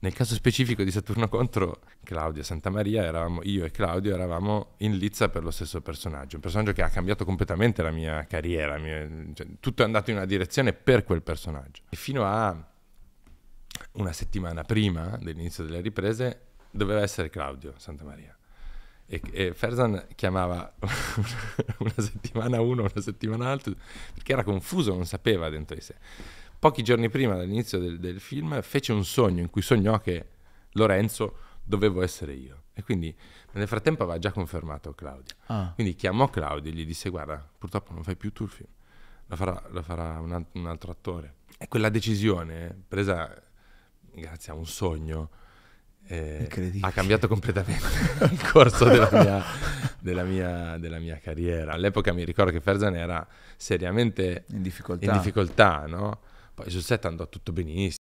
Nel caso specifico di Saturno contro Claudia Santamaria, eravamo, io e Claudio eravamo in lizza per lo stesso personaggio, un personaggio che ha cambiato completamente la mia carriera, mia, cioè, tutto è andato in una direzione per quel personaggio. E fino a una settimana prima dell'inizio delle riprese doveva essere Claudio Santamaria. E, e Ferzan chiamava una settimana uno, una settimana l'altro, perché era confuso, non sapeva dentro di sé pochi giorni prima dall'inizio del, del film fece un sogno in cui sognò che Lorenzo dovevo essere io. E quindi nel frattempo aveva già confermato Claudio. Ah. Quindi chiamò Claudio e gli disse guarda, purtroppo non fai più tu il film, lo farà, la farà un, un, altro attore. E quella decisione, presa grazie a un sogno, eh, ha cambiato completamente il corso della mia, della, mia, della mia, carriera. All'epoca mi ricordo che Ferzan era seriamente in difficoltà, in difficoltà no? Poi sul set andò tutto benissimo,